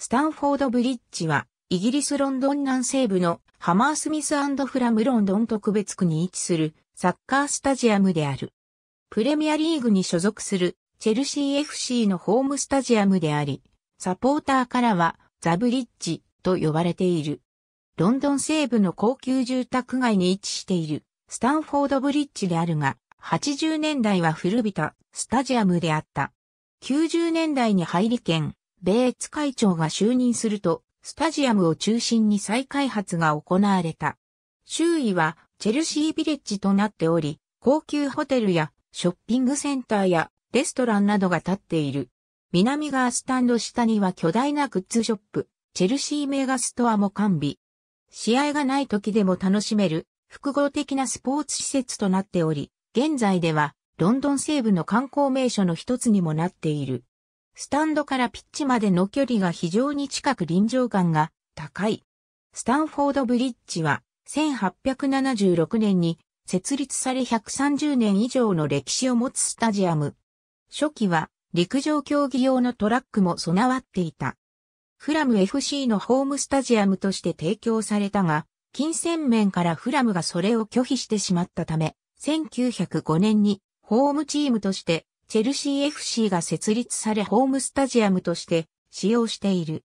スタンフォードブリッジは、イギリスロンドン南西部のハマースミスフラムロンドン特別区に位置するサッカースタジアムである。プレミアリーグに所属するチェルシー FC のホームスタジアムであり、サポーターからはザブリッジと呼ばれている。ロンドン西部の高級住宅街に位置しているスタンフォードブリッジであるが、80年代は古びたスタジアムであった。90年代に入り県、ベーツ会長が就任すると、スタジアムを中心に再開発が行われた。周囲はチェルシービレッジとなっており、高級ホテルやショッピングセンターやレストランなどが建っている。南側スタンド下には巨大なグッズショップ、チェルシーメガストアも完備。試合がない時でも楽しめる複合的なスポーツ施設となっており、現在ではロンドン西部の観光名所の一つにもなっている。スタンドからピッチまでの距離が非常に近く臨場感が高い。スタンフォードブリッジは1876年に設立され130年以上の歴史を持つスタジアム。初期は陸上競技用のトラックも備わっていた。フラム FC のホームスタジアムとして提供されたが、金銭面からフラムがそれを拒否してしまったため、1905年にホームチームとしてチェルシー FC が設立されホームスタジアムとして使用している。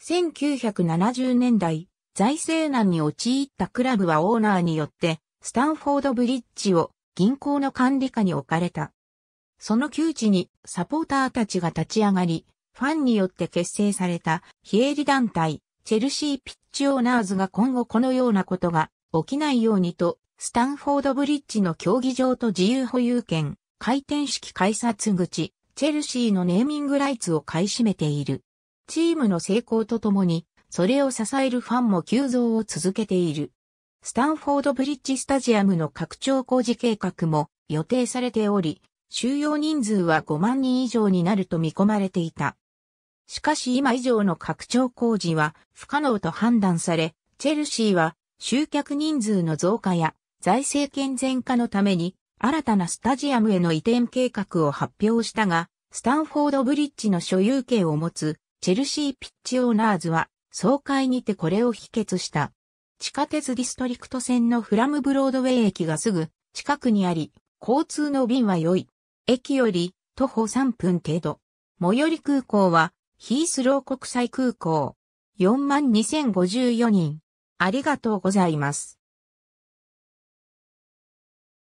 1970年代、財政難に陥ったクラブはオーナーによって、スタンフォードブリッジを銀行の管理下に置かれた。その窮地にサポーターたちが立ち上がり、ファンによって結成された非営利団体、チェルシーピッチオーナーズが今後このようなことが起きないようにと、スタンフォードブリッジの競技場と自由保有権、回転式改札口、チェルシーのネーミングライツを買い占めている。チームの成功とともに、それを支えるファンも急増を続けている。スタンフォードブリッジスタジアムの拡張工事計画も予定されており、収容人数は5万人以上になると見込まれていた。しかし今以上の拡張工事は不可能と判断され、チェルシーは集客人数の増加や財政健全化のために新たなスタジアムへの移転計画を発表したが、スタンフォードブリッジの所有権を持つチェルシーピッチオーナーズは、総会にてこれを否決した。地下鉄ディストリクト線のフラムブロードウェイ駅がすぐ近くにあり、交通の便は良い。駅より徒歩3分程度。最寄り空港はヒースロー国際空港。42,054人。ありがとうございます。